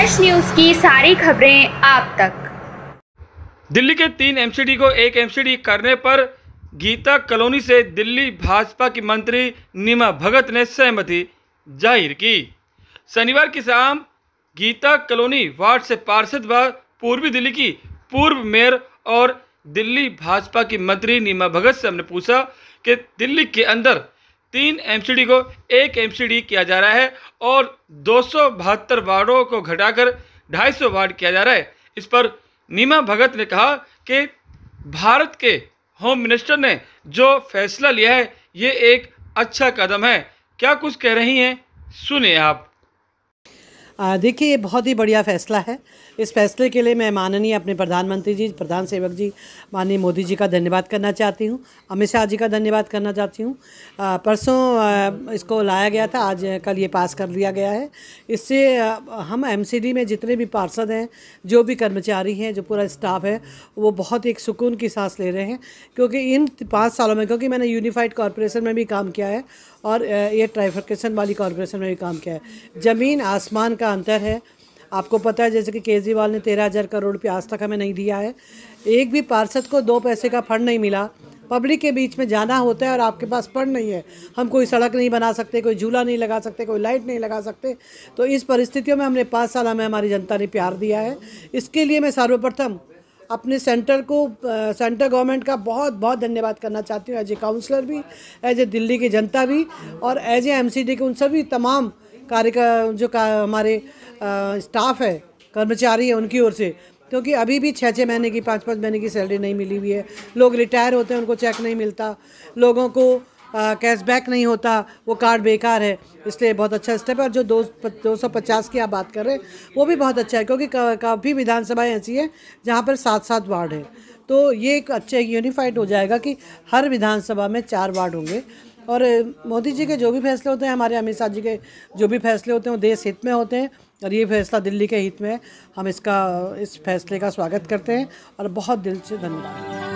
उत्कर्ष news की सारी खबरें आप तक दिल्ली के तीन एमसीडी को एक एमसीडी करने पर गीता कॉलोनी से दिल्ली भाजपा की मंत्री नीमा भगत ने सहमति जाहिर की शनिवार की शाम गीता कॉलोनी वार्ड से पार्षद व पूर्वी दिल्ली की पूर्व मेयर और दिल्ली भाजपा की मंत्री नीमा भगत से हमने पूछा कि दिल्ली के अंदर तीन एमसीडी को एक एमसीडी किया जा रहा है और दो सौ बहत्तर वार्डों को घटाकर ढाई सौ वार्ड किया जा रहा है इस पर नीमा भगत ने कहा कि भारत के होम मिनिस्टर ने जो फैसला लिया है ये एक अच्छा कदम है क्या कुछ कह रही हैं सुनिए आप देखिए ये बहुत ही बढ़िया फैसला है इस फैसले के लिए मैं माननीय अपने प्रधानमंत्री जी प्रधान सेवक जी माननीय मोदी जी का धन्यवाद करना चाहती हूँ अमित शाह जी का धन्यवाद करना चाहती हूँ परसों इसको लाया गया था आज कल ये पास कर लिया गया है इससे हम एम में जितने भी पार्षद हैं जो भी कर्मचारी हैं जो पूरा स्टाफ है वो बहुत एक सुकून की सांस ले रहे हैं क्योंकि इन पाँच सालों में क्योंकि मैंने यूनिफाइड कॉरपोरेशन में भी काम किया है और ये ट्राइफिकेशन वाली कॉरपोरेशन में भी काम किया है ज़मीन आसमान का का अंतर है आपको पता है जैसे कि केजरीवाल ने तेरह हज़ार करोड़ रुपये आज तक हमें नहीं दिया है एक भी पार्षद को दो पैसे का फंड नहीं मिला पब्लिक के बीच में जाना होता है और आपके पास फंड नहीं है हम कोई सड़क नहीं बना सकते कोई झूला नहीं लगा सकते कोई लाइट नहीं लगा सकते तो इस परिस्थितियों में हमने पाँच साल हमें हमारी जनता ने प्यार दिया है इसके लिए मैं सर्वप्रथम अपने सेंटर को सेंटर गवर्नमेंट का बहुत बहुत धन्यवाद करना चाहती हूँ एज ए काउंसलर भी एज ए दिल्ली की जनता भी और एज ए एम के उन सभी तमाम कार्य का जो का हमारे स्टाफ है कर्मचारी है उनकी ओर से क्योंकि अभी भी छः छः महीने की पाँच पाँच महीने की सैलरी नहीं मिली हुई है लोग रिटायर होते हैं उनको चेक नहीं मिलता लोगों को कैशबैक नहीं होता वो कार्ड बेकार है इसलिए बहुत अच्छा स्टेप है और जो दो दो सौ पचास की आप बात कर रहे हैं वो भी बहुत अच्छा है क्योंकि काफ़ी विधानसभाएँ ऐसी हैं जहाँ पर सात सात वार्ड हैं तो ये एक अच्छे यूनिफाइड हो जाएगा कि हर विधानसभा में चार वार्ड होंगे और मोदी जी के जो भी फैसले होते हैं हमारे अमित शाह जी के जो भी फैसले होते हैं वो देश हित में होते हैं और ये फैसला दिल्ली के हित में है हम इसका इस फैसले का स्वागत करते हैं और बहुत दिल से धन्यवाद